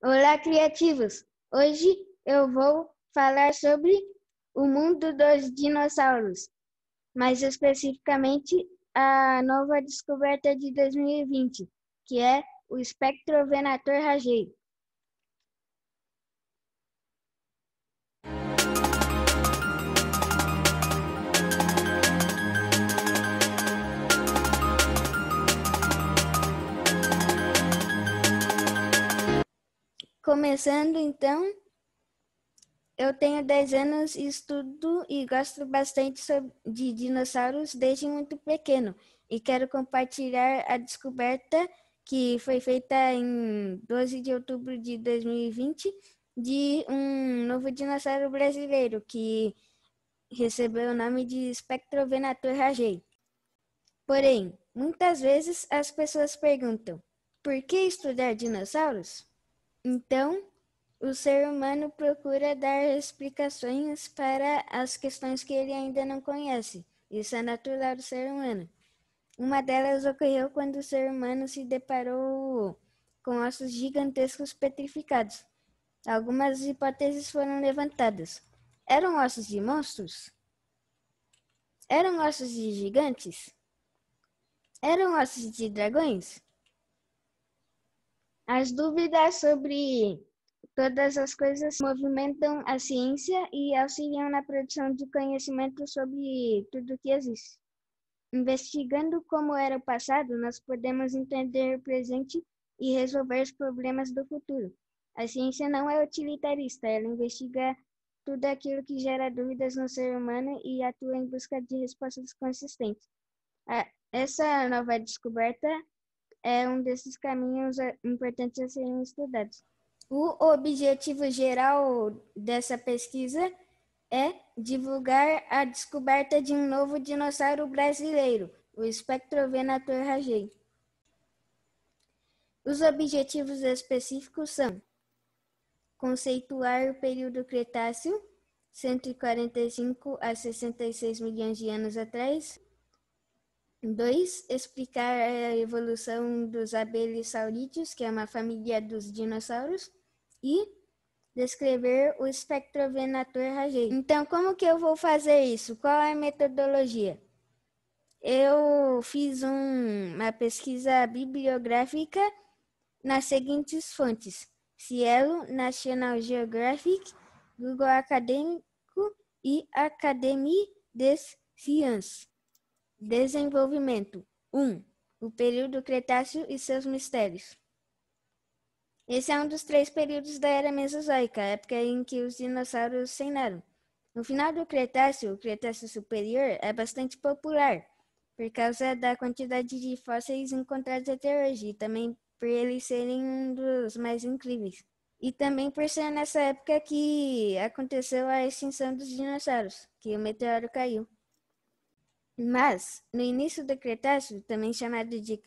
Olá, criativos! Hoje eu vou falar sobre o mundo dos dinossauros, mais especificamente a nova descoberta de 2020, que é o espectrovenator rageiro. Começando então, eu tenho 10 anos e estudo e gosto bastante de dinossauros desde muito pequeno e quero compartilhar a descoberta que foi feita em 12 de outubro de 2020 de um novo dinossauro brasileiro que recebeu o nome de Spectrovenator rajei. Porém, muitas vezes as pessoas perguntam: por que estudar dinossauros? Então, o ser humano procura dar explicações para as questões que ele ainda não conhece. Isso é natural do ser humano. Uma delas ocorreu quando o ser humano se deparou com ossos gigantescos petrificados. Algumas hipóteses foram levantadas. Eram ossos de monstros? Eram ossos de gigantes? Eram ossos de dragões? As dúvidas sobre todas as coisas movimentam a ciência e auxiliam na produção de conhecimento sobre tudo que existe. Investigando como era o passado, nós podemos entender o presente e resolver os problemas do futuro. A ciência não é utilitarista, ela investiga tudo aquilo que gera dúvidas no ser humano e atua em busca de respostas consistentes. Essa nova descoberta é um desses caminhos é, importantes a serem estudados. O objetivo geral dessa pesquisa é divulgar a descoberta de um novo dinossauro brasileiro, o Spectrovenator rajei. Os objetivos específicos são conceituar o período Cretáceo, 145 a 66 milhões de anos atrás, 2. Explicar a evolução dos abelisaurídeos, que é uma família dos dinossauros. E descrever o espectro venator rajeiro. Então, como que eu vou fazer isso? Qual é a metodologia? Eu fiz um, uma pesquisa bibliográfica nas seguintes fontes. Cielo, National Geographic, Google Acadêmico e Academie des Sciences. Desenvolvimento 1. O período Cretáceo e seus mistérios. Esse é um dos três períodos da Era Mesozoica, época em que os dinossauros cenaram. No final do Cretáceo, o Cretáceo Superior é bastante popular por causa da quantidade de fósseis encontrados até hoje, e também por eles serem um dos mais incríveis. E também por ser nessa época que aconteceu a extinção dos dinossauros, que o meteoro caiu. Mas, no início do Cretáceo, também chamado de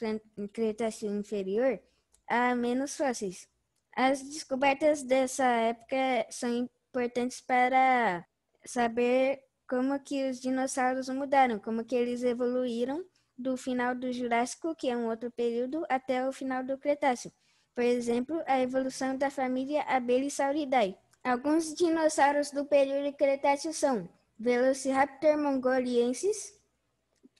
Cretáceo Inferior, há menos fósseis. As descobertas dessa época são importantes para saber como que os dinossauros mudaram, como que eles evoluíram do final do Jurássico, que é um outro período, até o final do Cretáceo. Por exemplo, a evolução da família Abelisauridae. Alguns dinossauros do período Cretáceo são Velociraptor mongoliensis,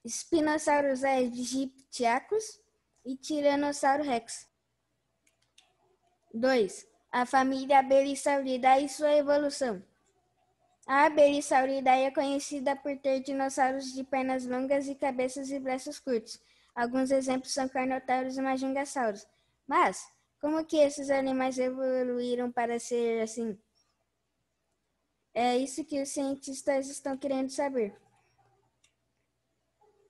Espinossauros aegyptiacus é e Tiranossauro rex. 2. A família Abelisauridae e sua evolução. A Abelisauridae é conhecida por ter dinossauros de pernas longas e cabeças e braços curtos. Alguns exemplos são Carnotaurus e Majungassauros. Mas, como que esses animais evoluíram para ser assim? É isso que os cientistas estão querendo saber.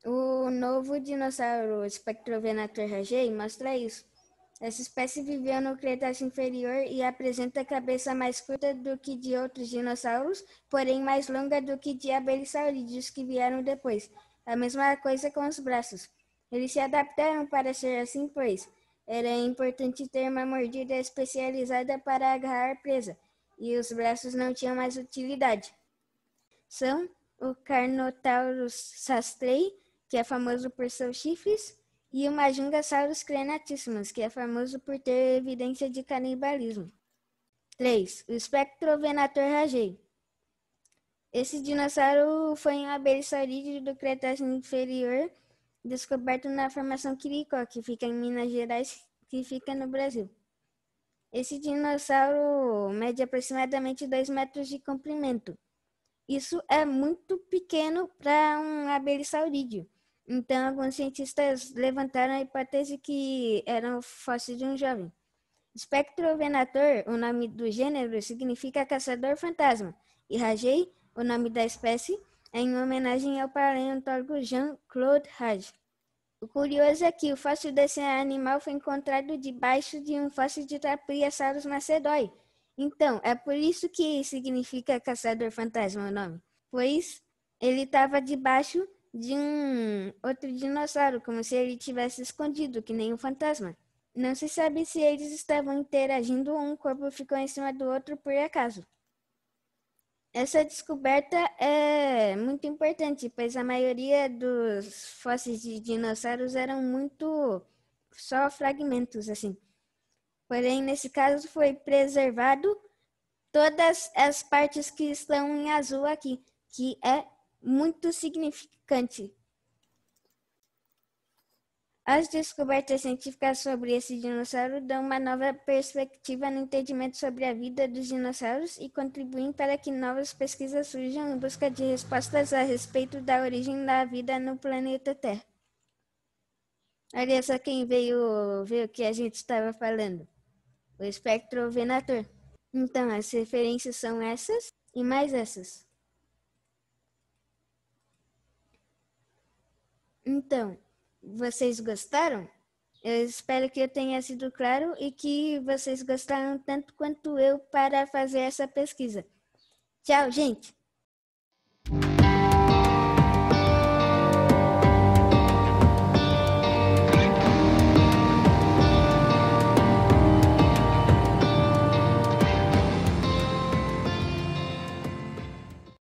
O novo dinossauro Spectrovenator rajei mostra isso. Essa espécie viveu no Cretáceo inferior e apresenta a cabeça mais curta do que de outros dinossauros, porém mais longa do que de abelissaurídeos que vieram depois. A mesma coisa com os braços. Eles se adaptaram para ser assim, pois era importante ter uma mordida especializada para agarrar presa, e os braços não tinham mais utilidade. São o Carnotaurus sastrei, que é famoso por seus chifres, e o Majungasaurus crenatismus, que é famoso por ter evidência de canibalismo. 3. O Spectrovenator rajei. Esse dinossauro foi um abelissaurídeo do Cretáceo inferior, descoberto na Formação Quirico, que fica em Minas Gerais, que fica no Brasil. Esse dinossauro mede aproximadamente 2 metros de comprimento. Isso é muito pequeno para um abelissaurídeo. Então, alguns cientistas levantaram a hipótese que era fósseis fóssil de um jovem. Espectro venator, o nome do gênero, significa caçador fantasma. E Rajei, o nome da espécie, é em homenagem ao paleontólogo Jean-Claude Raj. O curioso é que o fóssil desse animal foi encontrado debaixo de um fóssil de Trapiasaurus macedói. Então, é por isso que significa caçador fantasma o nome, pois ele estava debaixo de um outro dinossauro, como se ele tivesse escondido, que nem um fantasma. Não se sabe se eles estavam interagindo ou um corpo ficou em cima do outro por acaso. Essa descoberta é muito importante, pois a maioria dos fósseis de dinossauros eram muito só fragmentos assim. Porém, nesse caso foi preservado todas as partes que estão em azul aqui, que é muito significativo as descobertas científicas sobre esse dinossauro dão uma nova perspectiva no entendimento sobre a vida dos dinossauros e contribuem para que novas pesquisas surjam em busca de respostas a respeito da origem da vida no planeta Terra. Olha só quem veio ver o que a gente estava falando: o espectro venator. Então, as referências são essas e mais essas. Então, vocês gostaram? Eu espero que eu tenha sido claro e que vocês gostaram tanto quanto eu para fazer essa pesquisa. Tchau, gente!